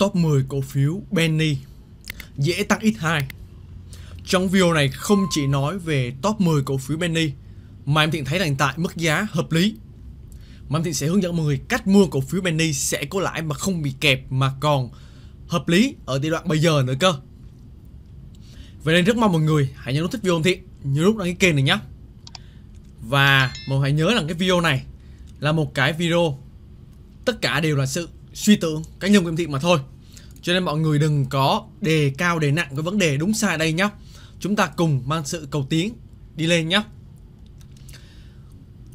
top 10 cổ phiếu Penny dễ tăng ít 2 Trong video này không chỉ nói về top 10 cổ phiếu Penny mà em Thịnh thấy là hiện tại mức giá hợp lý. Mà em Thịnh sẽ hướng dẫn mọi người cách mua cổ phiếu Penny sẽ có lãi mà không bị kẹp mà còn hợp lý ở giai đoạn bây giờ nữa cơ. Vậy nên rất mong mọi người hãy nhấn nút thích video em Thịnh, nhớ nút đăng ký kênh này nhé. Và mọi người hãy nhớ rằng cái video này là một cái video tất cả đều là sự suy tưởng cá nhân của em thị mà thôi cho nên mọi người đừng có đề cao đề nặng cái vấn đề đúng sai đây nhá chúng ta cùng mang sự cầu tiến đi lên nhá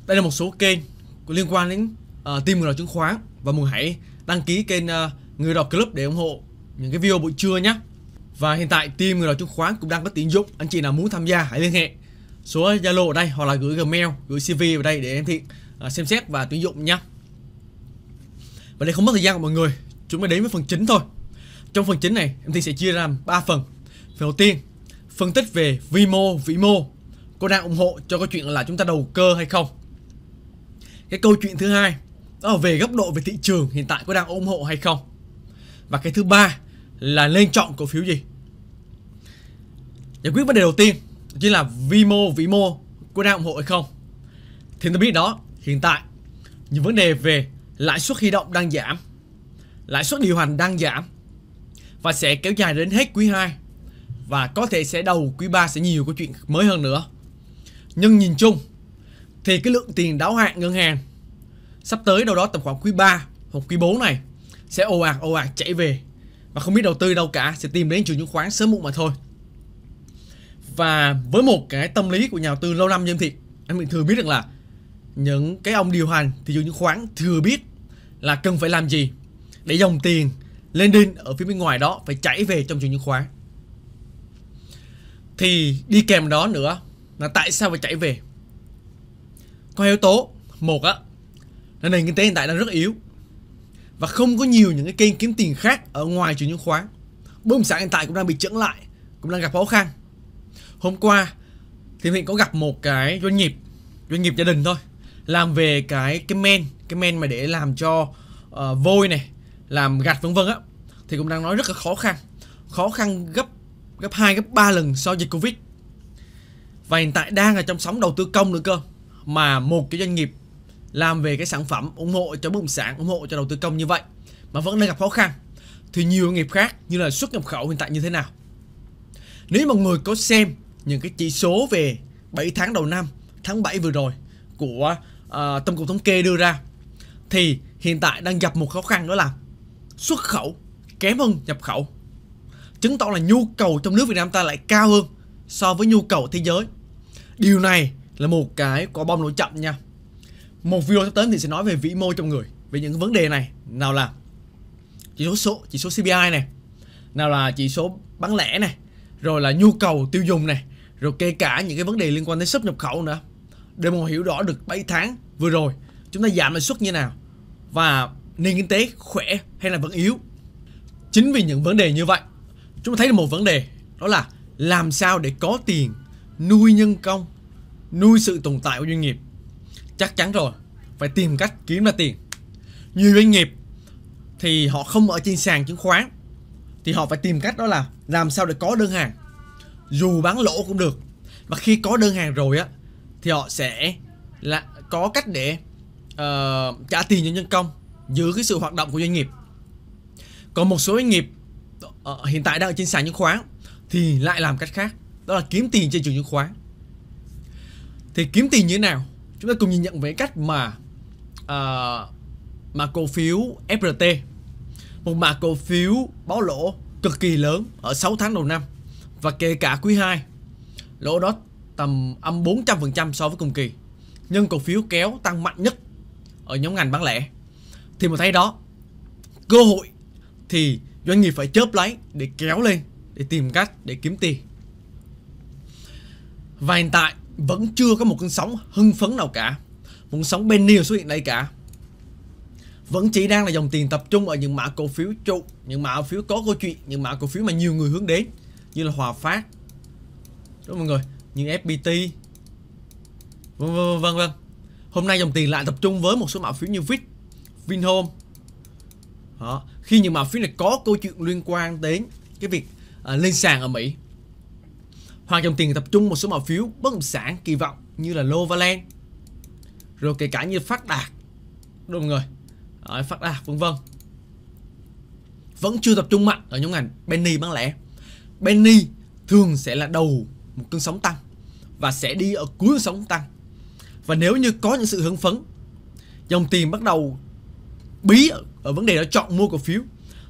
đây là một số kênh liên quan đến uh, team người đọc chứng khoán và mọi người hãy đăng ký kênh uh, người đọc club để ủng hộ những cái video buổi trưa nhé và hiện tại team người đọc chứng khoán cũng đang có tuyển dụng anh chị nào muốn tham gia hãy liên hệ số zalo ở đây hoặc là gửi gmail gửi cv vào đây để em thị uh, xem xét và tuyển dụng nhé và để không mất thời gian của mọi người Chúng ta đến với phần chính thôi Trong phần chính này em Thiên sẽ chia ra làm 3 phần Phần đầu tiên Phân tích về vi mô, vĩ mô có đang ủng hộ cho cái chuyện là chúng ta đầu cơ hay không Cái câu chuyện thứ hai Đó là về góc độ về thị trường hiện tại có đang ủng hộ hay không Và cái thứ ba là nên chọn cổ phiếu gì Giải quyết vấn đề đầu tiên Chính là vi mô, vĩ mô có đang ủng hộ hay không Thì ta biết đó Hiện tại những vấn đề về lãi suất huy động đang giảm, lãi suất điều hành đang giảm và sẽ kéo dài đến hết quý 2 và có thể sẽ đầu quý 3 sẽ nhiều câu chuyện mới hơn nữa. Nhưng nhìn chung thì cái lượng tiền đáo hạn ngân hàng sắp tới đâu đó tầm khoảng quý 3 hoặc quý 4 này sẽ ồ ạt ồ ạt chảy về và không biết đầu tư đâu cả sẽ tìm đến trường chứng khoán sớm muộn mà thôi. Và với một cái tâm lý của nhà đầu tư lâu năm như em thì em Thiện thường biết được là những cái ông điều hành thị trường chứng khoán thừa biết là cần phải làm gì để dòng tiền lên đinh ở phía bên ngoài đó phải chảy về trong thị trường chứng khoán thì đi kèm đó nữa là tại sao phải chảy về có yếu tố một á là nền kinh tế hiện tại đang rất yếu và không có nhiều những cái kênh kiếm tiền khác ở ngoài thị trường chứng khoán bất động sản hiện tại cũng đang bị chững lại cũng đang gặp khó khăn hôm qua thì mình có gặp một cái doanh nghiệp doanh nghiệp gia đình thôi làm về cái cái men cái men mà để làm cho uh, vôi này làm gạch vân vân á thì cũng đang nói rất là khó khăn khó khăn gấp gấp hai gấp ba lần so với covid và hiện tại đang là trong sóng đầu tư công nữa cơ mà một cái doanh nghiệp làm về cái sản phẩm ủng hộ cho bất động sản ủng hộ cho đầu tư công như vậy mà vẫn đang gặp khó khăn thì nhiều doanh nghiệp khác như là xuất nhập khẩu hiện tại như thế nào nếu mọi người có xem những cái chỉ số về 7 tháng đầu năm tháng 7 vừa rồi của uh, Tổng cục Thống kê đưa ra Thì hiện tại đang gặp một khó khăn đó là Xuất khẩu kém hơn nhập khẩu Chứng tỏ là nhu cầu trong nước Việt Nam ta lại cao hơn So với nhu cầu thế giới Điều này là một cái quả bom nổ chậm nha Một video sắp tới thì sẽ nói về vĩ mô trong người Về những vấn đề này Nào là chỉ số số chỉ số CPI này Nào là chỉ số bán lẻ này Rồi là nhu cầu tiêu dùng này Rồi kể cả những cái vấn đề liên quan đến xuất nhập khẩu nữa để mọi hiểu rõ được 7 tháng vừa rồi chúng ta giảm lãi suất như nào và nền kinh tế khỏe hay là vẫn yếu. Chính vì những vấn đề như vậy, chúng ta thấy được một vấn đề đó là làm sao để có tiền nuôi nhân công, nuôi sự tồn tại của doanh nghiệp. Chắc chắn rồi, phải tìm cách kiếm ra tiền. Nhiều doanh nghiệp thì họ không ở trên sàn chứng khoán thì họ phải tìm cách đó là làm sao để có đơn hàng dù bán lỗ cũng được và khi có đơn hàng rồi á thì họ sẽ là có cách để uh, trả tiền cho nhân công giữ cái sự hoạt động của doanh nghiệp còn một số doanh nghiệp uh, hiện tại đang ở trên sàn chứng khoán thì lại làm cách khác đó là kiếm tiền trên trường chứng khoán thì kiếm tiền như thế nào chúng ta cùng nhìn nhận về cách mà uh, mà cổ phiếu FRT một mã cổ phiếu báo lỗ cực kỳ lớn ở 6 tháng đầu năm và kể cả quý 2 lỗ đó tầm âm 400% so với cùng kỳ nhưng cổ phiếu kéo tăng mạnh nhất ở nhóm ngành bán lẻ thì mình thấy đó cơ hội thì doanh nghiệp phải chớp lấy để kéo lên để tìm cách để kiếm tiền và hiện tại vẫn chưa có một cơn sóng hưng phấn nào cả một sóng penny xuất hiện đây cả vẫn chỉ đang là dòng tiền tập trung ở những mã cổ phiếu trụ những mã cổ phiếu có câu chuyện những mã cổ phiếu mà nhiều người hướng đến như là hòa phát đúng không mọi người như FPT vân vân vân vâng, vâng. hôm nay dòng tiền lại tập trung với một số mã phiếu như Vin Vinhome đó. khi những mã phiếu này có câu chuyện liên quan đến cái việc à, lên sàn ở Mỹ hoặc dòng tiền tập trung một số mã phiếu bất động sản kỳ vọng như là Novaland rồi kể cả như Phát Đạt đúng rồi ở Phát Đạt vân vân vẫn chưa tập trung mạnh ở nhóm ngành Benny bán lẻ Benny thường sẽ là đầu một cơn sóng tăng và sẽ đi ở cuối cơn sóng tăng. Và nếu như có những sự hứng phấn, dòng tiền bắt đầu bí ở, ở vấn đề đó chọn mua cổ phiếu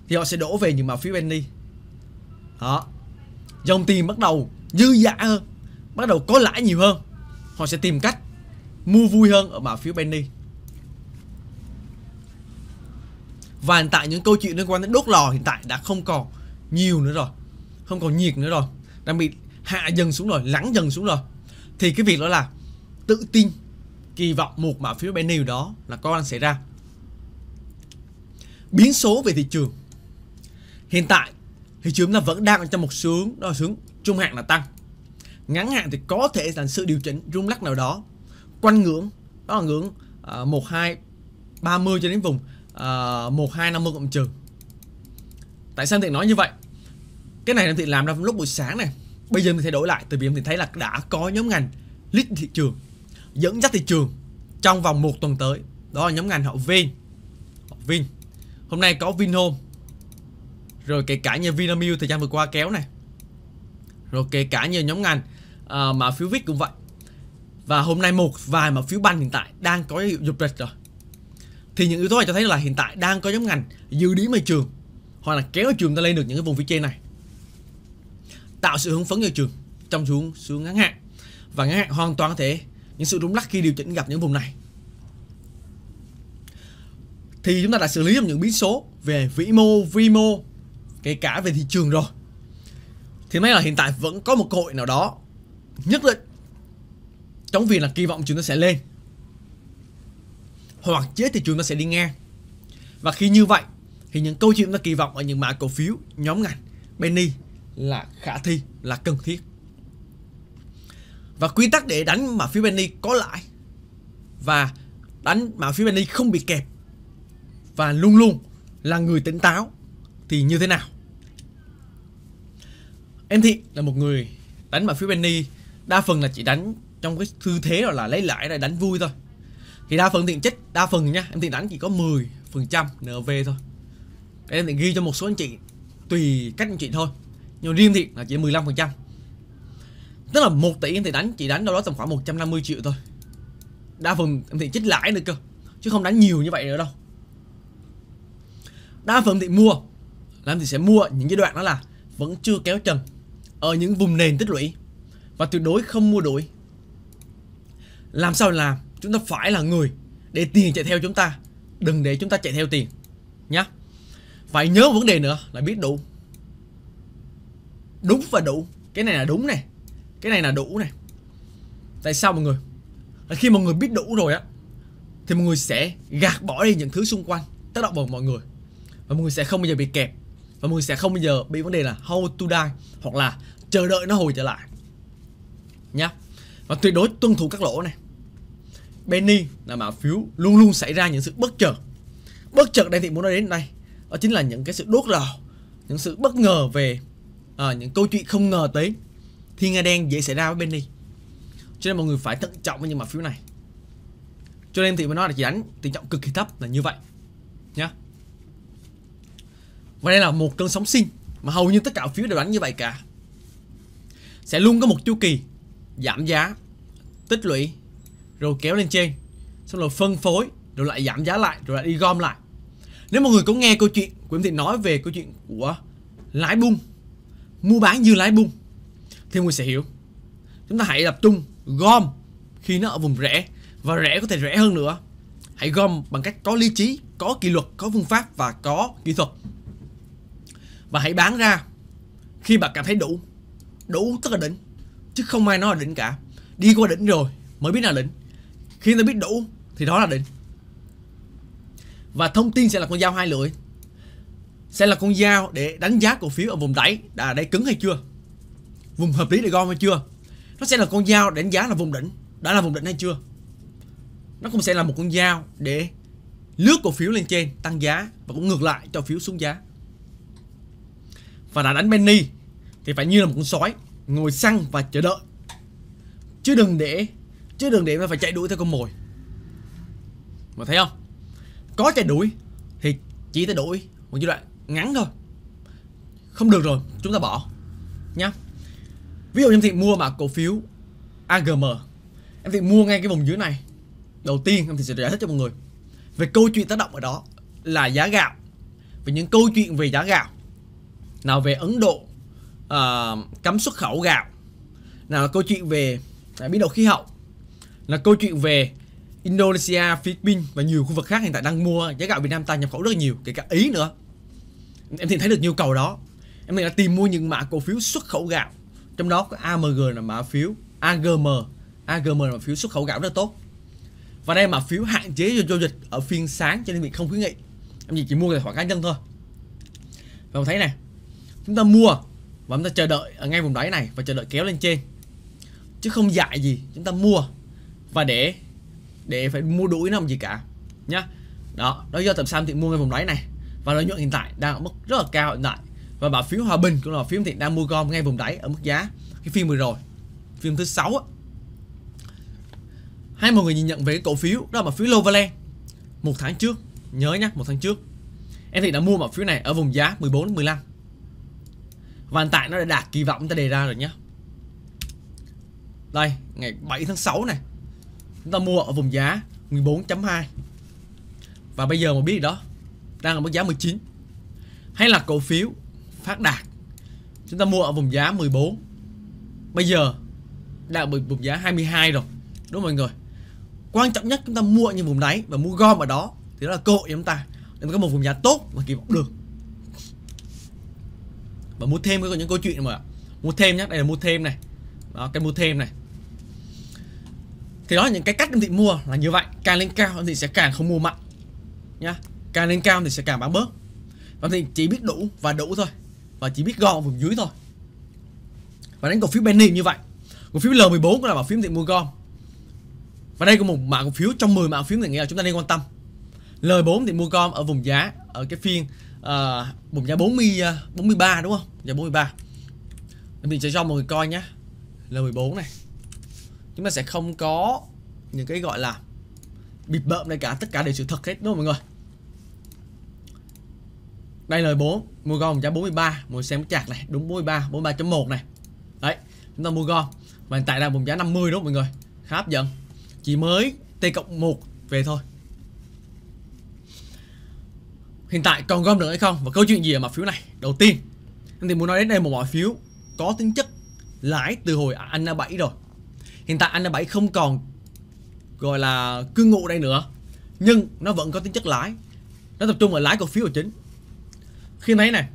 thì họ sẽ đổ về những mã phiếu penny. Đó. Dòng tiền bắt đầu dư dả hơn, bắt đầu có lãi nhiều hơn. Họ sẽ tìm cách mua vui hơn ở mã phiếu penny. Và hiện tại những câu chuyện liên quan đến đốt lò hiện tại đã không còn nhiều nữa rồi Không còn nhiệt nữa rồi đang bị hạ dần xuống rồi lắng dần xuống rồi thì cái việc đó là tự tin kỳ vọng một mã phiếu bên đó là có đang xảy ra biến số về thị trường hiện tại thị trường là vẫn đang trong một hướng đó là hướng trung hạn là tăng ngắn hạn thì có thể là sự điều chỉnh rung lắc nào đó quanh ngưỡng đó là ngưỡng uh, 1 2 30 cho đến vùng uh, 1 2 50 cộng trừ tại sao thị nói như vậy cái này thì làm ra lúc buổi sáng này bây giờ mình thay đổi lại từ vì mình thấy là đã có nhóm ngành lead thị trường dẫn dắt thị trường trong vòng một tuần tới đó là nhóm ngành họ Vin họ Vin hôm nay có Vinhome rồi kể cả như Vinamilk thời gian vừa qua kéo này rồi kể cả như nhóm ngành uh, mà phiếu vít cũng vậy và hôm nay một vài mà phiếu banh hiện tại đang có dấu hiệu dục rịch rồi thì những yếu tố này cho thấy là hiện tại đang có nhóm ngành dự điểm ở trường hoặc là kéo trường ta lên được những cái vùng phía trên này tạo sự hứng phấn cho trường trong xuống xuống ngắn hạn và ngắn hạn hoàn toàn có thể những sự rung lắc khi điều chỉnh gặp những vùng này thì chúng ta đã xử lý những biến số về vĩ mô vi mô kể cả về thị trường rồi thì mấy là hiện tại vẫn có một cơ hội nào đó nhất định trong việc là kỳ vọng chúng ta sẽ lên hoặc chết thì chúng ta sẽ đi ngang và khi như vậy thì những câu chuyện chúng ta kỳ vọng ở những mã cổ phiếu nhóm ngành penny là khả thi là cần thiết và quy tắc để đánh mà phía Benny có lãi và đánh mà phía Benny không bị kẹp và luôn luôn là người tỉnh táo thì như thế nào em thị là một người đánh mà phía Benny đa phần là chỉ đánh trong cái tư thế là lấy lại rồi đánh vui thôi thì đa phần tiện chết đa phần nha em thiện đánh chỉ có 10 phần trăm nv thôi em thiện ghi cho một số anh chị tùy cách anh chị thôi nhưng riêng thiệt là chỉ 15% tức là 1 tỷ em thì đánh chỉ đánh đâu đó tầm khoảng 150 triệu thôi đa phần em thì chích lãi nữa cơ chứ không đánh nhiều như vậy nữa đâu đa phần thì mua làm thì sẽ mua những cái đoạn đó là vẫn chưa kéo trần ở những vùng nền tích lũy và tuyệt đối không mua đuổi làm sao làm chúng ta phải là người để tiền chạy theo chúng ta đừng để chúng ta chạy theo tiền nhé phải nhớ vấn đề nữa là biết đủ đúng và đủ cái này là đúng này cái này là đủ này tại sao mọi người khi mọi người biết đủ rồi á thì mọi người sẽ gạt bỏ đi những thứ xung quanh tác động vào mọi người và mọi người sẽ không bao giờ bị kẹt và mọi người sẽ không bao giờ bị vấn đề là how to die hoặc là chờ đợi nó hồi trở lại nhá và tuyệt đối tuân thủ các lỗ này Benny là mã phiếu luôn luôn xảy ra những sự bất chợt bất chợt đây thì muốn nói đến đây đó chính là những cái sự đốt lò những sự bất ngờ về à, những câu chuyện không ngờ tới thì nga đen dễ xảy ra với Benny cho nên mọi người phải thận trọng với những mã phiếu này cho nên thì mới nói là chỉ đánh tỷ trọng cực kỳ thấp là như vậy nhá và đây là một cơn sóng sinh mà hầu như tất cả phiếu đều đánh như vậy cả sẽ luôn có một chu kỳ giảm giá tích lũy rồi kéo lên trên xong rồi phân phối rồi lại giảm giá lại rồi lại đi gom lại nếu mọi người có nghe câu chuyện của em thì nói về câu chuyện của lái bung mua bán như lái bung thì mình sẽ hiểu chúng ta hãy tập trung gom khi nó ở vùng rẻ và rẻ có thể rẻ hơn nữa hãy gom bằng cách có lý trí có kỷ luật có phương pháp và có kỹ thuật và hãy bán ra khi bạn cảm thấy đủ đủ tức là đỉnh chứ không ai nói là đỉnh cả đi qua đỉnh rồi mới biết là đỉnh khi ta biết đủ thì đó là đỉnh và thông tin sẽ là con dao hai lưỡi sẽ là con dao để đánh giá cổ phiếu ở vùng đáy đã đáy cứng hay chưa vùng hợp lý để gom hay chưa nó sẽ là con dao để đánh giá là vùng đỉnh đã là vùng đỉnh hay chưa nó cũng sẽ là một con dao để lướt cổ phiếu lên trên tăng giá và cũng ngược lại cho phiếu xuống giá và đã đánh penny thì phải như là một con sói ngồi săn và chờ đợi chứ đừng để chứ đừng để mà phải chạy đuổi theo con mồi mà thấy không có chạy đuổi thì chỉ tới đuổi một giai đoạn ngắn thôi không được rồi chúng ta bỏ nhá ví dụ như em thiện mua mà cổ phiếu agm em thiện mua ngay cái vùng dưới này đầu tiên em thiện sẽ giải thích cho mọi người về câu chuyện tác động ở đó là giá gạo về những câu chuyện về giá gạo nào về ấn độ uh, cấm xuất khẩu gạo nào là câu chuyện về à, biến đổi khí hậu là câu chuyện về Indonesia, Philippines và nhiều khu vực khác hiện tại đang mua giá gạo Việt Nam ta nhập khẩu rất nhiều, kể cả Ý nữa em thì thấy được nhu cầu đó em thì đã tìm mua những mã cổ phiếu xuất khẩu gạo trong đó có AMG là mã phiếu AGM AGM là mã phiếu xuất khẩu gạo rất là tốt và đây là mã phiếu hạn chế cho giao dịch ở phiên sáng cho nên mình không khuyến nghị em chỉ, mua tài khoản cá nhân thôi và thấy này chúng ta mua và chúng ta chờ đợi ở ngay vùng đáy này và chờ đợi kéo lên trên chứ không dại gì chúng ta mua và để để phải mua đuổi nó làm gì cả nhá đó đó do tập sam thì mua ngay vùng đáy này và lợi nhuận hiện tại đang ở mức rất là cao hiện tại và bảo phiếu hòa bình cũng là phiếu hiện đang mua gom ngay vùng đáy ở mức giá cái phiên vừa rồi phiên thứ sáu hay mọi người nhìn nhận về cái cổ phiếu đó là cổ phiếu Lovaland một tháng trước nhớ nhá một tháng trước em thì đã mua cổ phiếu này ở vùng giá 14 15 và hiện tại nó đã đạt kỳ vọng chúng ta đề ra rồi nhá đây ngày 7 tháng 6 này chúng ta mua ở vùng giá 14.2 và bây giờ mà biết đó đang ở mức giá 19 hay là cổ phiếu phát đạt chúng ta mua ở vùng giá 14 bây giờ đã bị vùng giá 22 rồi đúng không mọi người quan trọng nhất chúng ta mua những vùng đáy và mua gom ở đó thì đó là cơ hội cho chúng ta để có một vùng giá tốt và kỳ vọng được và mua thêm có những câu chuyện mà mua thêm nhé đây là mua thêm này đó cái mua thêm này thì đó những cái cách anh thị mua là như vậy càng lên cao anh thị sẽ càng không mua mạnh nhá càng lên cao thì sẽ càng bán bớt và thì chỉ biết đủ và đủ thôi và chỉ biết gom vùng dưới thôi và đánh cổ phiếu penny như vậy cổ phiếu L14 cũng là cổ phiếu tiện mua gom và đây có một mã cổ phiếu trong 10 mã phiếu thì nghĩa là chúng ta nên quan tâm L4 thì mua gom ở vùng giá ở cái phiên uh, vùng giá 40 uh, 43 đúng không? Giá 43. Mình sẽ cho mọi người coi nhé. L14 này. Chúng ta sẽ không có những cái gọi là bịp bợm này cả tất cả đều sự thật hết đúng không mọi người? Đây lời 4 Mua gom giá 43 Mua xem chặt này Đúng 43 43.1 này Đấy Chúng ta mua gom Và hiện tại là vùng giá 50 đúng mọi người Khá hấp dẫn Chỉ mới T cộng 1 về thôi Hiện tại còn gom được hay không Và câu chuyện gì ở mặt phiếu này Đầu tiên Anh thì muốn nói đến đây một mã phiếu Có tính chất lãi từ hồi Anna 7 rồi Hiện tại Anna 7 không còn Gọi là cư ngụ đây nữa Nhưng nó vẫn có tính chất lãi Nó tập trung ở lãi cổ phiếu của chính khi thấy này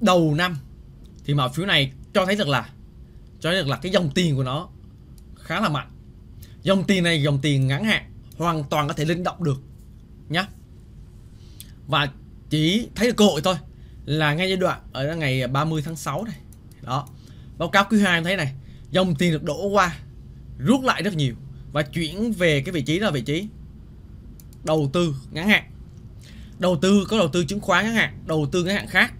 đầu năm thì mã phiếu này cho thấy được là cho thấy được là cái dòng tiền của nó khá là mạnh dòng tiền này dòng tiền ngắn hạn hoàn toàn có thể linh động được nhá và chỉ thấy được cơ hội thôi là ngay giai đoạn ở ngày 30 tháng 6 này đó báo cáo quý 2 em thấy này dòng tiền được đổ qua rút lại rất nhiều và chuyển về cái vị trí đó là vị trí đầu tư ngắn hạn đầu tư có đầu tư chứng khoán ngắn hạn đầu tư ngắn hạn khác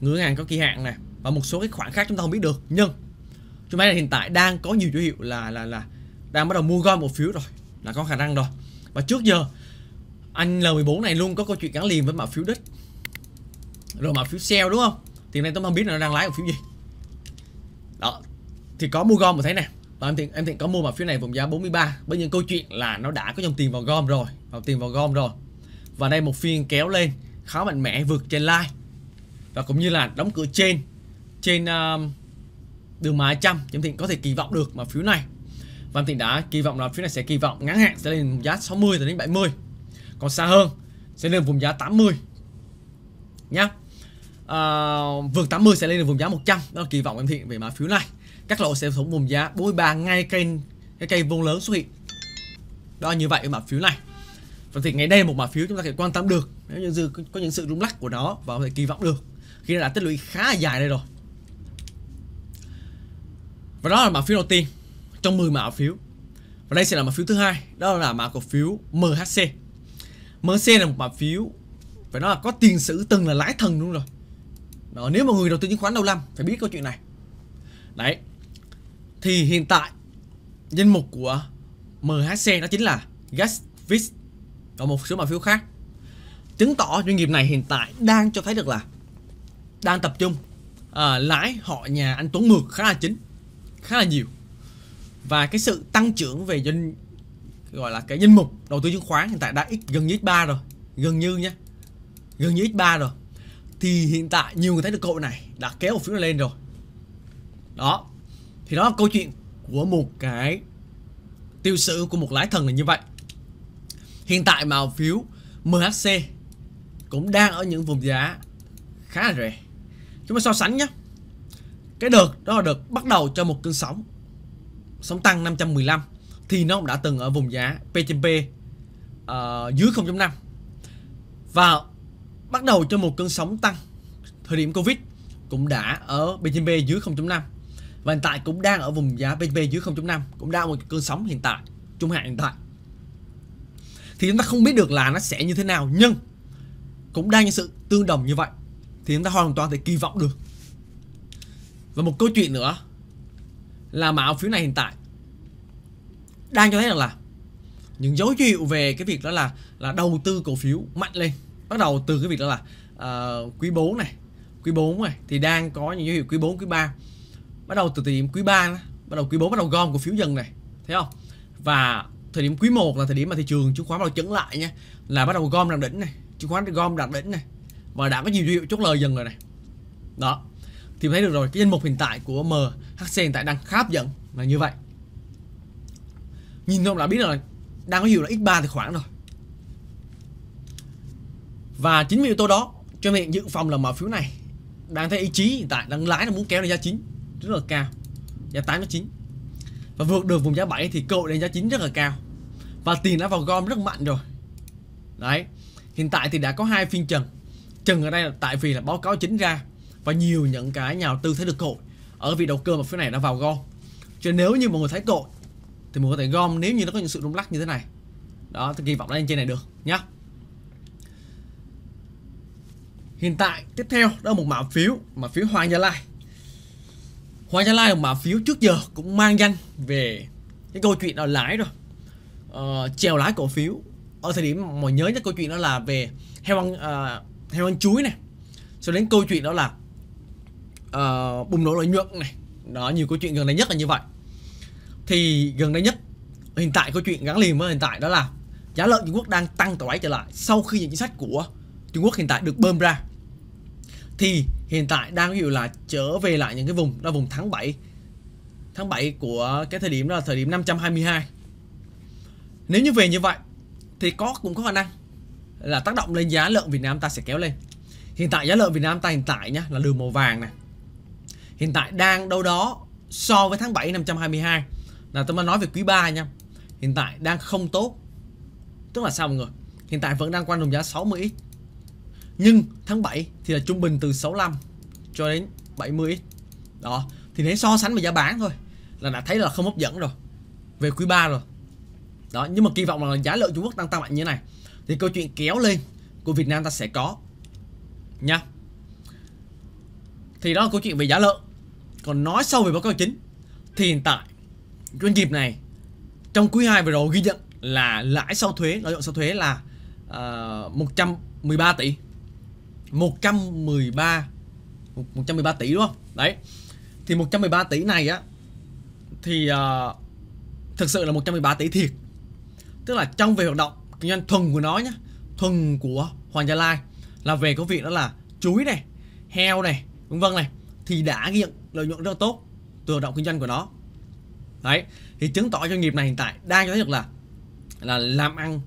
ngân hàng có kỳ hạn này và một số cái khoản khác chúng ta không biết được nhưng chúng ta hiện tại đang có nhiều dấu hiệu là là là đang bắt đầu mua gom cổ phiếu rồi là có khả năng rồi và trước giờ anh L14 này luôn có câu chuyện gắn liền với mã phiếu đất, rồi mã phiếu sell đúng không thì nay tôi không biết là nó đang lái cổ phiếu gì đó thì có mua gom mà thấy nè và em thiện em thiện có mua mã phiếu này vùng giá 43 bởi những câu chuyện là nó đã có dòng tiền vào gom rồi vào tiền vào gom rồi và đây một phiên kéo lên khá mạnh mẽ vượt trên line và cũng như là đóng cửa trên trên um, đường mã trăm chúng Thịnh có thể kỳ vọng được mà phiếu này Văn Thịnh đã kỳ vọng là phiếu này sẽ kỳ vọng ngắn hạn sẽ lên giá 60 đến 70 còn xa hơn sẽ lên vùng giá 80 nhá à, vượt 80 sẽ lên được vùng giá 100 đó là kỳ vọng em Thịnh về mã phiếu này các lỗ sẽ xuống vùng giá 43 ngay cây cái cây vuông lớn xuất hiện đó như vậy ở mã phiếu này và thì ngày nay một mã phiếu chúng ta có thể quan tâm được nếu như dư có những sự rung lắc của nó và có thể kỳ vọng được khi đã tích lũy khá dài đây rồi và đó là mã phiếu đầu tiên trong 10 mã phiếu và đây sẽ là mã phiếu thứ hai đó là mã cổ phiếu MHC MHC là một mã phiếu phải nói là có tiền sử từng là lãi thần luôn rồi đó, nếu mà người đầu tư chứng khoán đầu năm phải biết câu chuyện này đấy thì hiện tại danh mục của MHC đó chính là Gasvis và một số mã phiếu khác chứng tỏ doanh nghiệp này hiện tại đang cho thấy được là đang tập trung à, lãi họ nhà anh Tuấn Mượt khá là chính khá là nhiều và cái sự tăng trưởng về doanh gọi là cái danh mục đầu tư chứng khoán hiện tại đã ít gần như x3 rồi gần như nha gần như x3 rồi thì hiện tại nhiều người thấy được cơ hội này đã kéo phiếu lên rồi đó thì đó là câu chuyện của một cái tiêu sử của một lái thần là như vậy Hiện tại màu phiếu MHC cũng đang ở những vùng giá khá là rẻ. Chúng ta so sánh nhé. Cái đợt đó là đợt bắt đầu cho một cơn sóng sóng tăng 515 thì nó cũng đã từng ở vùng giá PTP uh, ờ, dưới 0.5 và bắt đầu cho một cơn sóng tăng thời điểm Covid cũng đã ở PTP dưới 0.5 và hiện tại cũng đang ở vùng giá PTP dưới 0.5 cũng đang một cơn sóng hiện tại trung hạn hiện tại thì chúng ta không biết được là nó sẽ như thế nào nhưng cũng đang những sự tương đồng như vậy thì chúng ta hoàn toàn thể kỳ vọng được và một câu chuyện nữa là mã phiếu này hiện tại đang cho thấy rằng là những dấu hiệu về cái việc đó là là đầu tư cổ phiếu mạnh lên bắt đầu từ cái việc đó là uh, quý 4 này quý 4 này thì đang có những dấu hiệu quý 4 quý 3 bắt đầu từ thời điểm quý 3 bắt đầu quý 4 bắt đầu gom cổ phiếu dần này thấy không và thời điểm quý 1 là thời điểm mà thị trường chứng khoán bắt đầu chững lại nha là bắt đầu gom đạt đỉnh này chứng khoán gom đạt đỉnh này và đã có nhiều dấu hiệu chốt lời dần rồi này đó thì thấy được rồi cái danh mục hiện tại của MHC hiện tại đang khá hấp dẫn là như vậy nhìn không đã biết rồi đang có hiệu là x3 thì khoảng rồi và chính vì yếu tố đó cho nên dự phòng là mã phiếu này đang thấy ý chí hiện tại đang lái là muốn kéo lên giá chính rất là cao giá 8 nó chính và vượt được vùng giá 7 thì cơ hội đánh giá 9 rất là cao và tiền đã vào gom rất mạnh rồi đấy hiện tại thì đã có hai phiên trần trần ở đây là tại vì là báo cáo chính ra và nhiều những cái nhà đầu tư thấy được cơ hội ở vị đầu cơ mà phía này đã vào gom cho nếu như mọi người thấy cơ thì mọi người có thể gom nếu như nó có những sự rung lắc như thế này đó thì kỳ vọng lên trên này được nhá hiện tại tiếp theo đó là một mã phiếu mã phiếu Hoàng Gia Lai Hoàng Gia Lai là mã phiếu trước giờ cũng mang danh về cái câu chuyện là lái rồi uh, ờ, trèo lái cổ phiếu ở thời điểm mọi nhớ nhất câu chuyện đó là về heo ăn uh, heo ăn chuối này cho đến câu chuyện đó là uh, bùng nổ lợi nhuận này đó nhiều câu chuyện gần đây nhất là như vậy thì gần đây nhất hiện tại câu chuyện gắn liền với hiện tại đó là giá lợn Trung Quốc đang tăng tỏi trở lại sau khi những chính sách của Trung Quốc hiện tại được bơm ra thì hiện tại đang hiệu là trở về lại những cái vùng là vùng tháng 7 tháng 7 của cái thời điểm đó là thời điểm 522 nếu như về như vậy thì có cũng có khả năng là tác động lên giá lợn Việt Nam ta sẽ kéo lên hiện tại giá lợn Việt Nam ta hiện tại nhá là đường màu vàng này hiện tại đang đâu đó so với tháng 7 522 là tôi mới nói về quý 3 nha hiện tại đang không tốt tức là sao mọi người hiện tại vẫn đang quanh vùng giá 60x nhưng tháng 7 thì là trung bình từ 65 cho đến 70 đó thì nếu so sánh với giá bán thôi là đã thấy là không hấp dẫn rồi về quý 3 rồi đó nhưng mà kỳ vọng là giá lợn Trung Quốc tăng tăng mạnh như thế này thì câu chuyện kéo lên của Việt Nam ta sẽ có nha thì đó là câu chuyện về giá lợn còn nói sâu về báo cáo chính thì hiện tại doanh nghiệp này trong quý 2 vừa rồi ghi nhận là lãi sau thuế lợi nhuận sau thuế là uh, ờ, 113 tỷ 113 113 tỷ đúng không? Đấy. Thì 113 tỷ này á thì uh, thực sự là 113 tỷ thiệt. Tức là trong về hoạt động kinh doanh thuần của nó nhá, thuần của Hoàng Gia Lai là về cái việc đó là chuối này, heo này, vân vân này thì đã ghi nhận lợi nhuận rất tốt từ hoạt động kinh doanh của nó. Đấy, thì chứng tỏ doanh nghiệp này hiện tại đang cho thấy được là là làm ăn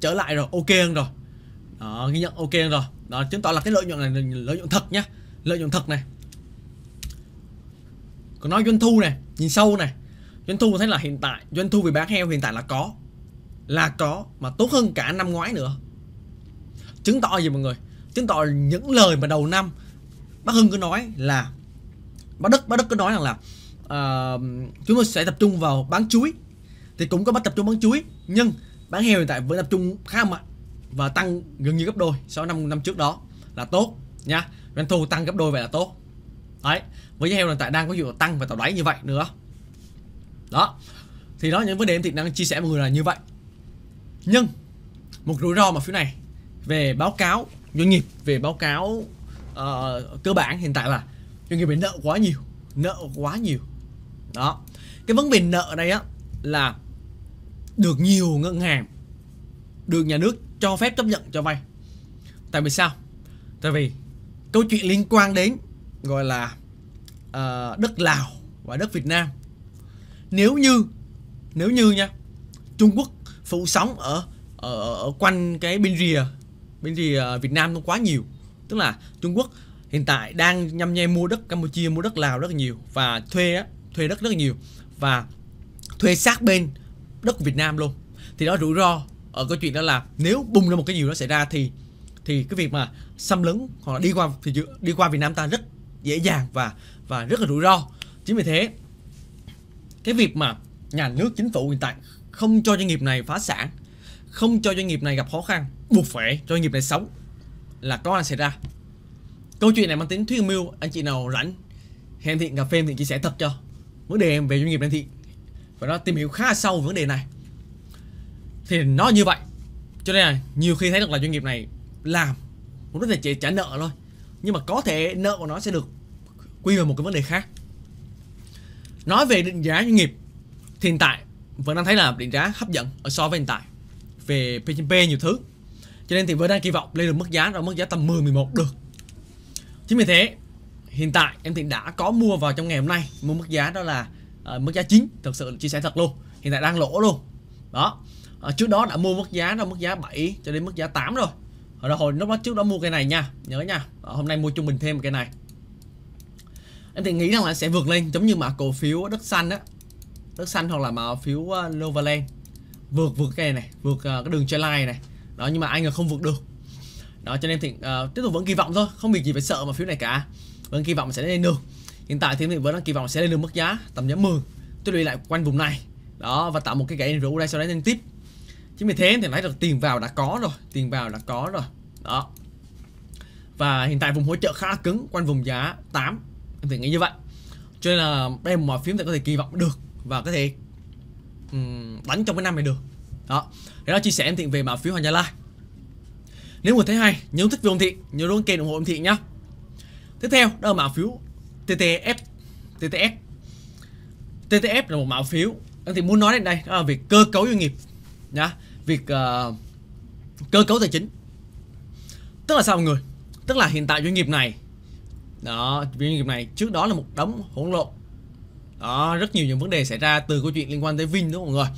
trở lại rồi ok hơn rồi đó ghi nhận ok rồi đó chứng tỏ là cái lợi nhuận này lợi nhuận thật nhá lợi nhuận thật này còn nói doanh thu này nhìn sâu này doanh thu thấy là hiện tại doanh thu về bán heo hiện tại là có là có mà tốt hơn cả năm ngoái nữa chứng tỏ gì mọi người chứng tỏ những lời mà đầu năm bác hưng cứ nói là bác đức bác đức cứ nói rằng là uh, chúng tôi sẽ tập trung vào bán chuối thì cũng có bắt tập trung bán chuối nhưng bán heo hiện tại vẫn tập trung khá mạnh và tăng gần như gấp đôi so với năm năm trước đó là tốt nha doanh thu tăng gấp đôi vậy là tốt đấy với giá heo hiện tại đang có dụ tăng và tạo đáy như vậy nữa đó thì đó những vấn đề em thì đang chia sẻ với người là như vậy nhưng một rủi ro mà phía này về báo cáo doanh nghiệp về báo cáo uh, cơ bản hiện tại là doanh nghiệp bị nợ quá nhiều nợ quá nhiều đó cái vấn đề nợ đây á là được nhiều ngân hàng được nhà nước cho phép chấp nhận cho vay tại vì sao tại vì câu chuyện liên quan đến gọi là uh, đất lào và đất việt nam nếu như nếu như nha trung quốc phụ sóng ở ở, ở quanh cái bên rìa bên rìa việt nam nó quá nhiều tức là trung quốc hiện tại đang nhăm nhe mua đất campuchia mua đất lào rất là nhiều và thuê á thuê đất rất là nhiều và thuê sát bên đất việt nam luôn thì đó rủi ro ở ờ, câu chuyện đó là nếu bùng ra một cái gì đó xảy ra thì thì cái việc mà xâm lấn hoặc là đi qua thì đi qua Việt Nam ta rất dễ dàng và và rất là rủi ro chính vì thế cái việc mà nhà nước chính phủ hiện tại không cho doanh nghiệp này phá sản không cho doanh nghiệp này gặp khó khăn buộc phải cho doanh nghiệp này sống là có là xảy ra câu chuyện này mang tính thuyết mưu anh chị nào rảnh hẹn thị cà phê thì chia sẻ thật cho vấn đề về doanh nghiệp anh thiện và nó tìm hiểu khá sâu vấn đề này thì nó như vậy cho nên là nhiều khi thấy được là doanh nghiệp này làm cũng rất là chỉ trả nợ thôi nhưng mà có thể nợ của nó sẽ được quy về một cái vấn đề khác nói về định giá doanh nghiệp thì hiện tại vẫn đang thấy là định giá hấp dẫn ở so với hiện tại về PGP nhiều thứ cho nên thì vẫn đang kỳ vọng lên được mức giá ở mức giá tầm 10 11 được chính vì thế hiện tại em thì đã có mua vào trong ngày hôm nay mua mức giá đó là uh, mức giá chính thật sự chia sẻ thật luôn hiện tại đang lỗ luôn đó à, trước đó đã mua mức giá là mức giá 7 cho đến mức giá 8 rồi hồi đó hồi lúc đó trước đó mua cái này nha nhớ nha à, hôm nay mua trung bình thêm cái này em thì nghĩ rằng là sẽ vượt lên giống như mà cổ phiếu đất xanh á đất xanh hoặc là mà phiếu uh, ờ, Novaland vượt vượt cái này này vượt uh, cái đường trên line này đó nhưng mà anh ngờ không vượt được đó cho nên thì uh, tiếp tục vẫn kỳ vọng thôi không bị gì phải sợ mà phiếu này cả vẫn kỳ vọng sẽ lên được hiện tại thì mình vẫn đang kỳ vọng sẽ lên được mức giá tầm giá 10 tôi lũy lại quanh vùng này đó và tạo một cái gãy rũ đây sau đấy lên tiếp chính vì thế thì nãy được tiền vào đã có rồi tiền vào đã có rồi đó và hiện tại vùng hỗ trợ khá cứng quanh vùng giá 8 em thì nghĩ như vậy cho nên là đây là một phím thì có thể kỳ vọng được và có thể um, đánh trong cái năm này được đó để đó chia sẻ em thiện về mã phiếu hoàng gia lai nếu mà thấy hay nhớ thích video ông thiện nhớ đón kênh ủng hộ ông thiện nhá tiếp theo đó là mã phiếu ttf ttf ttf là một mã phiếu em thì muốn nói đến đây đó là về cơ cấu doanh nghiệp nhá việc uh, cơ cấu tài chính tức là sao mọi người tức là hiện tại doanh nghiệp này đó doanh nghiệp này trước đó là một đống hỗn lộn đó rất nhiều những vấn đề xảy ra từ câu chuyện liên quan tới Vin đúng không mọi người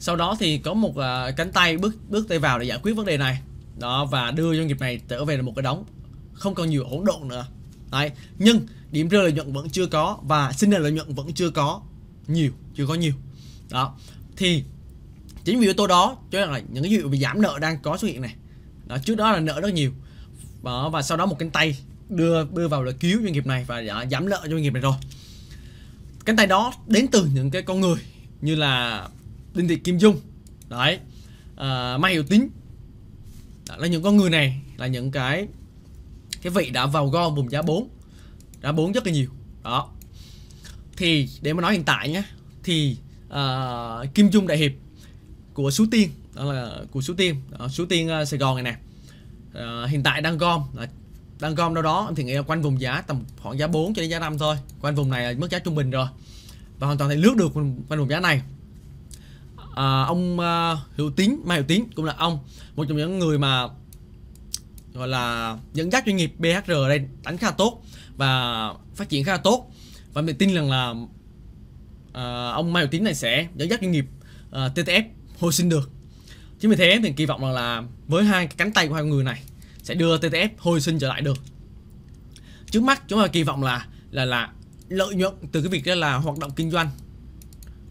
sau đó thì có một uh, cánh tay bước bước tay vào để giải quyết vấn đề này đó và đưa doanh nghiệp này trở về là một cái đống không còn nhiều hỗn độn nữa đấy nhưng điểm rơi lợi nhuận vẫn chưa có và sinh ra lợi nhuận vẫn chưa có nhiều chưa có nhiều đó thì chính vì yếu tố đó cho nên là những cái dữ liệu về giảm nợ đang có xuất hiện này đó, trước đó là nợ rất nhiều đó, và sau đó một cánh tay đưa đưa vào là cứu doanh nghiệp này và giảm nợ cho doanh nghiệp này rồi cánh tay đó đến từ những cái con người như là đinh thị kim dung đấy à, mai hiệu tính đó, là những con người này là những cái cái vị đã vào go vùng giá 4 đã 4 rất là nhiều đó thì để mà nói hiện tại nhé thì uh, kim dung đại hiệp của Sú Tiên đó là của Sú Tiên đó, Sú Tiên uh, Sài Gòn này nè uh, hiện tại đang gom uh, đang gom đâu đó em thì nghĩ là quanh vùng giá tầm khoảng giá 4 cho đến giá 5 thôi quanh vùng này là mức giá trung bình rồi và hoàn toàn thể lướt được quanh, vùng giá này à, ông à, Hữu Tín Mai Hữu Tín cũng là ông một trong những người mà gọi là dẫn dắt doanh nghiệp BHR ở đây đánh khá là tốt và phát triển khá là tốt và mình tin rằng là à, ông Mai Hữu Tín này sẽ dẫn dắt doanh nghiệp à, TTF hồi sinh được chính vì thế thì kỳ vọng rằng là với hai cánh tay của hai người này sẽ đưa TTF hồi sinh trở lại được trước mắt chúng ta kỳ vọng là là là lợi nhuận từ cái việc đó là hoạt động kinh doanh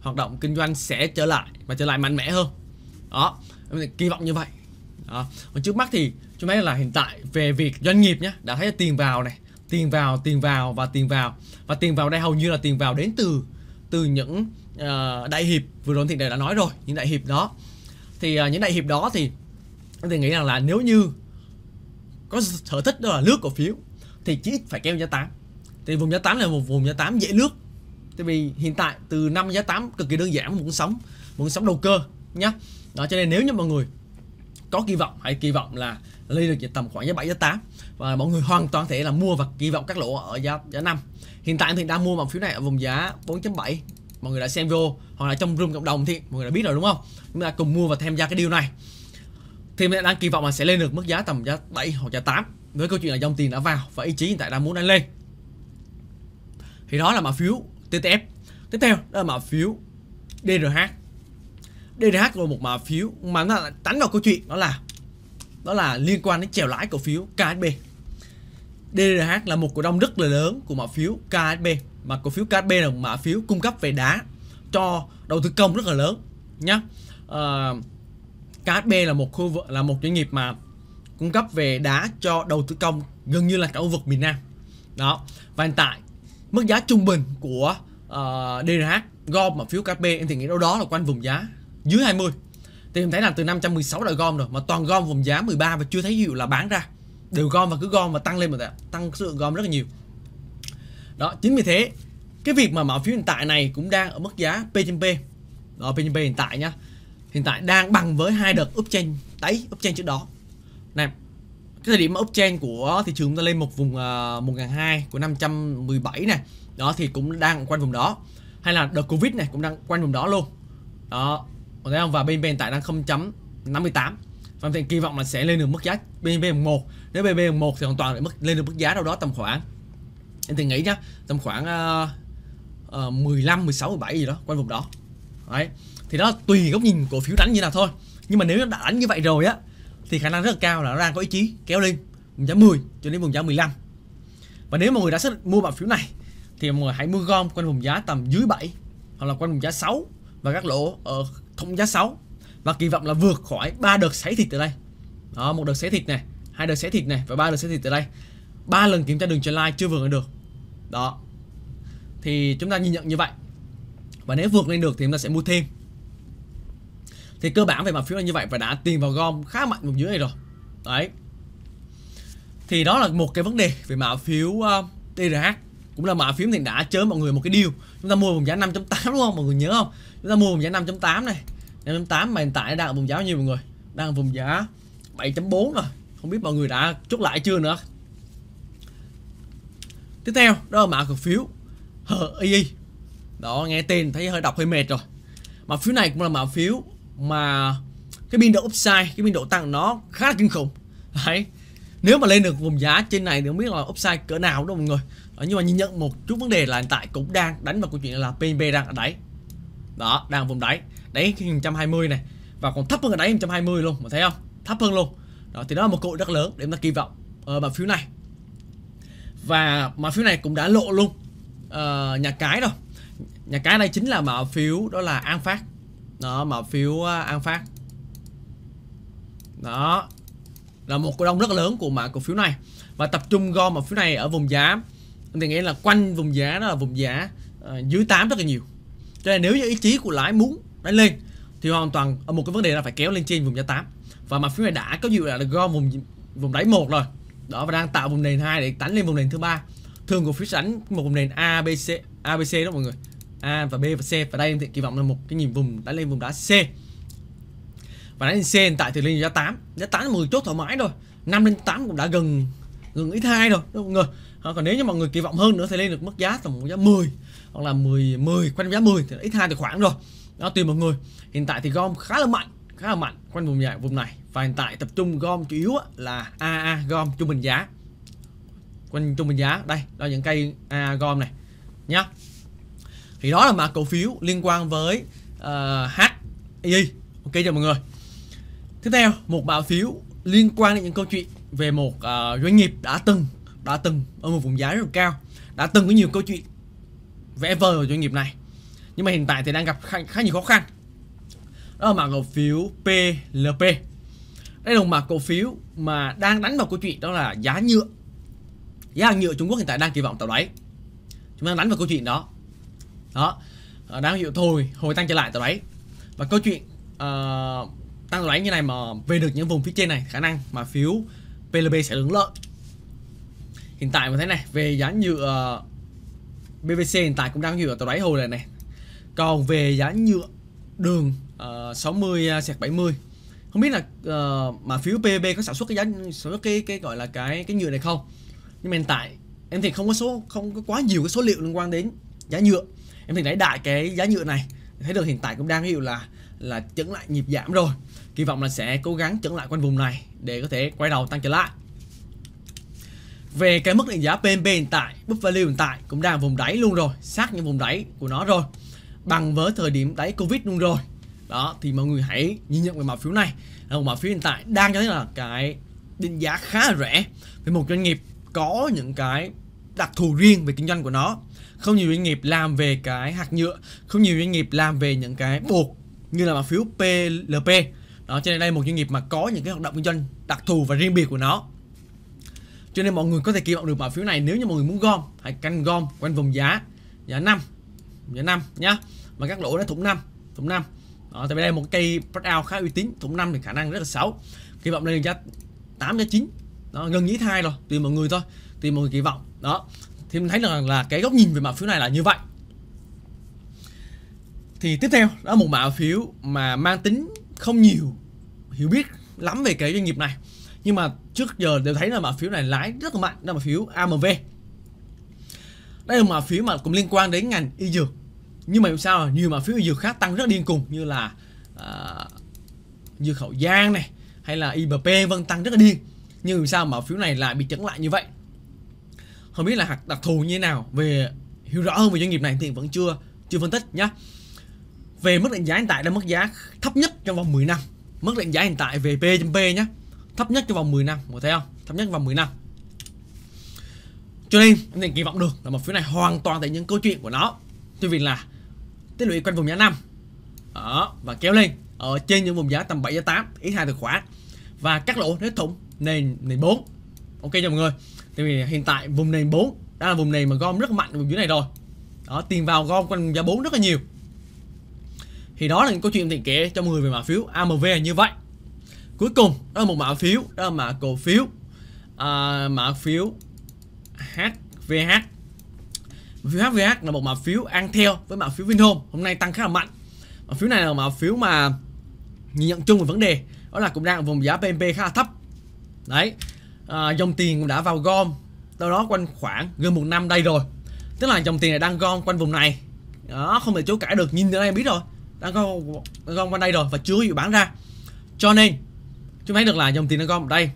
hoạt động kinh doanh sẽ trở lại và trở lại mạnh mẽ hơn đó kỳ vọng như vậy đó. còn trước mắt thì chúng ta là hiện tại về việc doanh nghiệp nhé đã thấy là tiền vào này tiền vào tiền vào và tiền vào và tiền vào đây hầu như là tiền vào đến từ từ những Ờ, đại hiệp vừa rồi thì đều đã nói rồi những đại hiệp đó thì uh, những đại hiệp đó thì tôi nghĩ rằng là nếu như có sở thích đó là lướt cổ phiếu thì chỉ phải kéo giá 8 thì vùng giá 8 là một vùng giá 8 dễ lướt tại vì hiện tại từ năm giá 8 cực kỳ đơn giản một con sóng một sóng đầu cơ nhá đó cho nên nếu như mọi người có kỳ vọng hãy kỳ vọng là lên được tầm khoảng giá 7 giá 8 và mọi người hoàn toàn thể là mua và kỳ vọng các lỗ ở giá giá 5 hiện tại thì đang mua bằng phiếu này ở vùng giá 4.7 mọi người đã xem vô hoặc là trong room cộng đồng thì mọi người đã biết rồi đúng không chúng ta cùng mua và tham gia cái điều này thì mình đang kỳ vọng là sẽ lên được mức giá tầm giá 7 hoặc giá 8 với câu chuyện là dòng tiền đã vào và ý chí hiện tại đang muốn đánh lên thì đó là mã phiếu TTF tiếp theo đó là mã phiếu DRH DRH là một mã phiếu mà nó là tánh vào câu chuyện đó là đó là liên quan đến chèo lãi cổ phiếu KSB DRH là một cổ đông rất là lớn của mã phiếu KSB mà cổ phiếu KHB là một mã phiếu cung cấp về đá cho đầu tư công rất là lớn nhá uh, ờ, KHB là một khu vực là một doanh nghiệp mà cung cấp về đá cho đầu tư công gần như là cả khu vực miền Nam đó và hiện tại mức giá trung bình của uh, ờ, DRH gom mã phiếu KHB em thì nghĩ đâu đó là quanh vùng giá dưới 20 thì em thấy là từ 516 đã gom rồi mà toàn gom vùng giá 13 và chưa thấy hiệu là bán ra đều gom và cứ gom và tăng lên mà tăng sự gom rất là nhiều đó chính vì thế cái việc mà mã phiếu hiện tại này cũng đang ở mức giá P/P đó P/P hiện tại nhá hiện tại đang bằng với hai đợt uptrend đấy uptrend trước đó này cái thời điểm mà uptrend của thị trường chúng ta lên một vùng à, một uh, hai của 517 này đó thì cũng đang quanh vùng đó hay là đợt covid này cũng đang quanh vùng đó luôn đó còn thấy không và BNB hiện tại đang 0.58 và mình kỳ vọng là sẽ lên được mức giá BNB một nếu BNB một thì hoàn toàn lại mức lên được mức giá đâu đó tầm khoảng em từng nghĩ nhá tầm khoảng uh, uh, 15 16 17 gì đó quanh vùng đó đấy thì đó tùy góc nhìn cổ phiếu đánh như nào thôi nhưng mà nếu nó đã đánh như vậy rồi á thì khả năng rất là cao là nó đang có ý chí kéo lên vùng giá 10 cho đến vùng giá 15 và nếu mà người đã xác mua bản phiếu này thì mọi người hãy mua gom quanh vùng giá tầm dưới 7 hoặc là quanh vùng giá 6 và các lỗ ở thông giá 6 và kỳ vọng là vượt khỏi ba đợt sấy thịt từ đây đó một đợt sấy thịt này hai đợt sấy thịt này và ba đợt sấy thịt từ đây ba lần kiểm tra đường trend line chưa vượt được đó thì chúng ta nhìn nhận như vậy và nếu vượt lên được thì chúng ta sẽ mua thêm thì cơ bản về mặt phiếu là như vậy và đã tiền vào gom khá mạnh một dưới này rồi đấy thì đó là một cái vấn đề về mã phiếu uh, ờ, TRH cũng là mã phiếu thì đã chớ mọi người một cái điều chúng ta mua vùng giá 5.8 đúng không mọi người nhớ không chúng ta mua vùng giá 5.8 này 5.8 mà hiện tại đang ở vùng giá bao nhiêu mọi người đang ở vùng giá 7.4 rồi không biết mọi người đã chốt lại chưa nữa tiếp theo đó là mã cổ phiếu HEI đó nghe tên thấy hơi đọc hơi mệt rồi mã phiếu này cũng là mã phiếu mà cái biên độ upside cái biên độ tăng nó khá là kinh khủng đấy nếu mà lên được vùng giá trên này thì không biết là upside cỡ nào đâu mọi người đó, ờ, nhưng mà nhìn nhận một chút vấn đề là hiện tại cũng đang đánh vào câu chuyện là PNB đang ở đáy đó đang vùng đáy đáy 120 này và còn thấp hơn ở đáy 120 luôn mà thấy không thấp hơn luôn đó thì đó là một cơ rất lớn để chúng ta kỳ vọng ở ờ, phiếu này và mã phiếu này cũng đã lộ luôn uh, nhà cái rồi nhà cái này chính là mã phiếu đó là an phát đó mã phiếu ờ, an phát đó là một cổ đông rất lớn của mã cổ phiếu này và tập trung gom mã phiếu này ở vùng giá thì nghĩa là quanh vùng giá đó là vùng giá uh, dưới 8 rất là nhiều cho nên nếu như ý chí của lãi muốn đánh lên thì hoàn toàn ở một cái vấn đề là phải kéo lên trên vùng giá 8 và mã phiếu này đã có dụ là gom vùng vùng đáy một rồi đó và đang tạo vùng nền hai để tán lên vùng nền thứ ba thường của Fitch đánh một vùng nền A B C A B C đó mọi người A và B và C và đây thì kỳ vọng là một cái nhìn vùng đánh lên vùng đá C và đánh lên C tại thì lên giá 8 giá 8 là một chốt thoải mái rồi 5 lên 8 cũng đã gần gần ít hai rồi đúng không người à, ờ, còn nếu như mọi người kỳ vọng hơn nữa thì lên được mức giá tầm giá 10 hoặc là 10 10 quanh giá 10 thì ít hai thì khoảng rồi nó tùy mọi người hiện tại thì gom khá là mạnh khá là mạnh quanh vùng này vùng này và hiện tại tập trung gom chủ yếu là AA gom trung bình giá quanh trung bình giá đây là những cây AA gom này nhá thì đó là mã cổ phiếu liên quan với uh, ờ, HI ok chào mọi người tiếp theo một mã phiếu liên quan đến những câu chuyện về một uh, doanh nghiệp đã từng đã từng ở một vùng giá rất là cao đã từng có nhiều câu chuyện vẽ vời ở doanh nghiệp này nhưng mà hiện tại thì đang gặp khá, khá nhiều khó khăn đó là mã cổ phiếu PLP đây là một cổ phiếu mà đang đánh vào câu chuyện đó là giá nhựa giá hàng nhựa Trung Quốc hiện tại đang kỳ vọng tạo đáy chúng ta đánh vào câu chuyện đó đó à, đang hiệu thôi hồi tăng trở lại tạo đáy và câu chuyện uh, tăng tạo đáy như này mà về được những vùng phía trên này khả năng mà phiếu PLB sẽ đứng lợi hiện tại mà thế này về giá nhựa ờ, BBC hiện tại cũng đang nhựa tạo đáy hồi này này còn về giá nhựa đường uh, 60 sạc 70 không biết là uh, mà phiếu PVB có sản xuất cái giá sản xuất cái cái gọi là cái cái nhựa này không nhưng mà hiện tại em thì không có số không có quá nhiều cái số liệu liên quan đến giá nhựa em thì lấy đại cái giá nhựa này thấy được hiện tại cũng đang hiệu là là chững lại nhịp giảm rồi kỳ vọng là sẽ cố gắng chững lại quanh vùng này để có thể quay đầu tăng trở lại về cái mức định giá PMB hiện tại, book value hiện tại cũng đang vùng đáy luôn rồi, sát những vùng đáy của nó rồi. Bằng với thời điểm đáy Covid luôn rồi đó thì mọi người hãy nhìn nhận về mã phiếu này là một mã phiếu hiện tại đang cho thấy là cái định giá khá là rẻ về một doanh nghiệp có những cái đặc thù riêng về kinh doanh của nó không nhiều doanh nghiệp làm về cái hạt nhựa không nhiều doanh nghiệp làm về những cái bột như là mã phiếu PLP đó cho nên đây một doanh nghiệp mà có những cái hoạt động kinh doanh đặc thù và riêng biệt của nó cho nên mọi người có thể kỳ vọng được mã phiếu này nếu như mọi người muốn gom hãy canh gom quanh vùng giá giá 5 giá 5 nhá mà các lỗ nó thủng 5 thủng 5 đó, tại vì đây một cây breakout khá uy tín thủng năm thì khả năng rất là xấu kỳ vọng lên giá 8 giá 9 đó, gần nhí thai rồi tùy mọi người thôi tùy mọi người kỳ vọng đó thì mình thấy rằng là, là cái góc nhìn về mã phiếu này là như vậy thì tiếp theo đó là một mã phiếu mà mang tính không nhiều hiểu biết lắm về cái doanh nghiệp này nhưng mà trước giờ đều thấy là mã phiếu này lái rất là mạnh đó là mã phiếu AMV đây là mã phiếu mà cũng liên quan đến ngành y dược nhưng mà sao nhiều mà phiếu dược khác tăng rất điên cùng như là uh, dược hậu giang này hay là ibp vân tăng rất là điên nhưng sao mà phiếu này lại bị chấn lại như vậy không biết là đặc thù như thế nào về hiểu rõ hơn về doanh nghiệp này thì vẫn chưa chưa phân tích nhá về mức định giá hiện tại là mức giá thấp nhất trong vòng 10 năm mức định giá hiện tại về P/P nhá thấp nhất trong vòng 10 năm có thấy không thấp nhất trong vòng 10 năm cho nên em kỳ vọng được là một phiếu này hoàn toàn tại những câu chuyện của nó tuy vì là tích lũy quanh vùng giá 5 đó và kéo lên ở trên những vùng giá tầm 7 giá 8 ít hai từ khóa và cắt lỗ hết thủng nền nền 4 ok cho mọi người thì hiện tại vùng nền 4 đã là vùng nền mà gom rất mạnh vùng dưới này rồi đó tiền vào gom quanh giá 4 rất là nhiều thì đó là những câu chuyện tiền kể cho mọi người về mã phiếu AMV là như vậy cuối cùng đó là một mã phiếu đó là mã cổ phiếu à, mã phiếu HVH Phiếu là một mã phiếu ăn theo với mã phiếu Vinhome hôm nay tăng khá là mạnh. Mã phiếu này là mã phiếu mà nhìn nhận chung về vấn đề đó là cũng đang ở vùng giá PMP khá là thấp. Đấy, à, dòng tiền cũng đã vào gom đâu đó quanh khoảng gần một năm đây rồi. Tức là dòng tiền này đang gom quanh vùng này. Đó, không thể chối cãi được, nhìn ở đây biết rồi. Đang gom, đang gom quanh đây rồi và chưa chịu bán ra. Cho nên chúng thấy được là dòng tiền đang gom ở đây.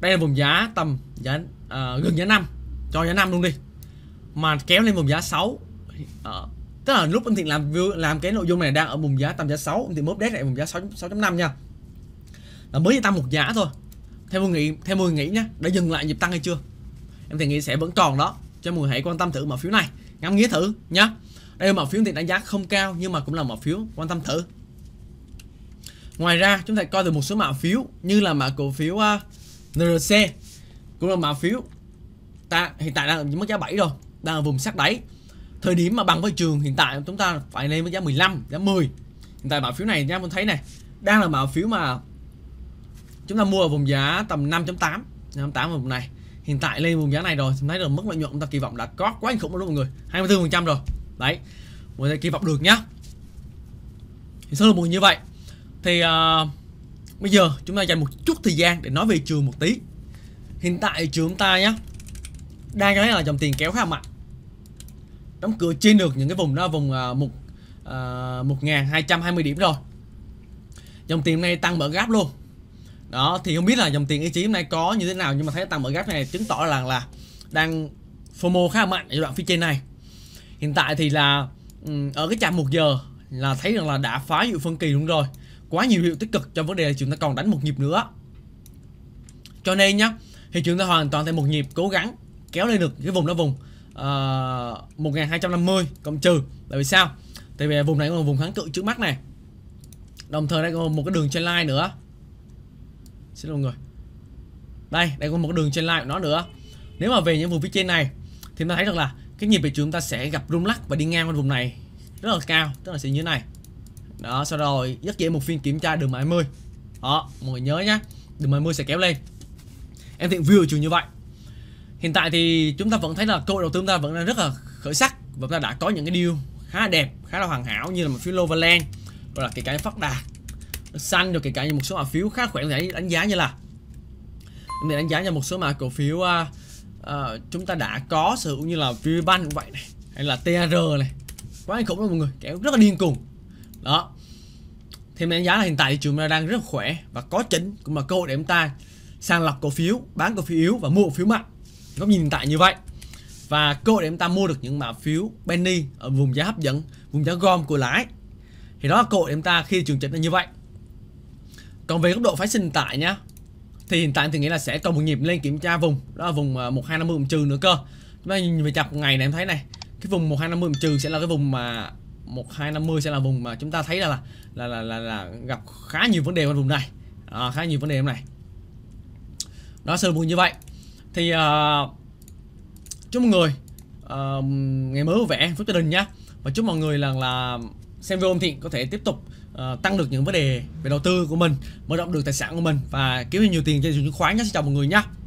Đây là vùng giá tầm giá à, gần giá năm, cho giá năm luôn đi mà kéo lên vùng giá 6 à, ờ, tức là lúc anh thiện làm làm cái nội dung này đang ở vùng giá tầm giá 6 anh thiện mới update lại vùng giá 6.5 nha là mới chỉ tăng một giá thôi theo mười nghĩ theo mười nghĩ nhá đã dừng lại nhịp tăng hay chưa em thì nghĩ sẽ vẫn còn đó cho mười hãy quan tâm thử mã phiếu này ngắm nghĩa thử nhá đây là mã phiếu thì đánh giá không cao nhưng mà cũng là mã phiếu quan tâm thử ngoài ra chúng ta coi được một số mã phiếu như là mã cổ phiếu uh, ờ, NRC cũng là mã phiếu ta hiện tại đang ở mức giá 7 rồi đang ở vùng sát đáy thời điểm mà bằng với trường hiện tại chúng ta phải lên với giá 15 giá 10 hiện tại mã phiếu này nha mình thấy này đang là mã phiếu mà chúng ta mua ở vùng giá tầm 5.8 5.8 vùng này hiện tại lên vùng giá này rồi chúng thấy là mức lợi nhuận chúng ta kỳ vọng đã có quá anh khủng luôn mọi người 24 phần trăm rồi đấy mọi người kỳ vọng được nhá thì sơ lược như vậy thì uh, bây giờ chúng ta dành một chút thời gian để nói về trường một tí hiện tại trường ta nhá đang thấy là dòng tiền kéo khá mạnh đóng cửa trên được những cái vùng đó vùng à, một à, một hai trăm hai mươi điểm rồi dòng tiền này tăng mở gáp luôn đó thì không biết là dòng tiền ý e chí hôm nay có như thế nào nhưng mà thấy tăng mở gáp này chứng tỏ là là đang FOMO khá mạnh ở giai đoạn phía trên này hiện tại thì là ở cái chạm một giờ là thấy rằng là đã phá hiệu phân kỳ luôn rồi quá nhiều hiệu tích cực trong vấn đề là chúng ta còn đánh một nhịp nữa cho nên nhá thì chúng ta hoàn toàn thêm một nhịp cố gắng kéo lên được cái vùng đó vùng uh, ờ, 1250 cộng trừ tại vì sao tại vì vùng này cũng là vùng kháng cự trước mắt này đồng thời đây còn một cái đường trên line nữa xin mọi người đây đây còn một cái đường trên line của nó nữa nếu mà về những vùng phía trên này thì ta thấy được là cái nhịp về chúng ta sẽ gặp rung lắc và đi ngang qua vùng này rất là cao tức là sẽ như thế này đó sau rồi rất dễ một phiên kiểm tra đường 70 đó mọi người nhớ nhá đường 70 sẽ kéo lên em thiện view trường như vậy Hiện tại thì chúng ta vẫn thấy là cơ hội đầu tư chúng ta vẫn đang rất là khởi sắc và chúng ta đã có những cái deal khá là đẹp, khá là hoàn hảo như là một phiếu Lovaland hoặc là kể cả phát đạt xanh được kể cả như một số mã phiếu khá khỏe để đánh giá như là để đánh giá như một số mã cổ phiếu uh, uh, chúng ta đã có sự như là vban cũng vậy này hay là TR này quá kinh khủng đó mọi người kéo rất là điên cuồng đó thì mình đánh giá là hiện tại thị trường đang rất khỏe và có chỉnh cũng là cơ hội để chúng ta sàng lọc cổ phiếu bán cổ phiếu yếu và mua cổ phiếu mạnh góc nhìn hiện tại như vậy và cơ hội để chúng ta mua được những mã phiếu penny ở vùng giá hấp dẫn vùng giá gom của lãi thì đó là cơ hội để chúng ta khi trường chỉnh là như vậy còn về góc độ phái sinh tại nhá thì hiện tại thì nghĩ là sẽ còn một nhịp lên kiểm tra vùng đó là vùng à, một 1250 vùng trừ nữa cơ chúng ta nhìn về chập ngày này em thấy này cái vùng một 1250 vùng trừ sẽ là cái vùng mà một hai 1250 sẽ là vùng mà chúng ta thấy là là là là, là, là gặp khá nhiều vấn đề ở vùng này à, khá nhiều vấn đề ở này nó sơ bộ như vậy thì uh, chúc mọi người uh, ngày mới vui vẻ phúc gia đình nhá và chúc mọi người là là xem video ông thiện có thể tiếp tục uh, tăng được những vấn đề về đầu tư của mình mở rộng được tài sản của mình và kiếm được nhiều tiền trên thị trường chứng khoán nhé xin chào mọi người nhé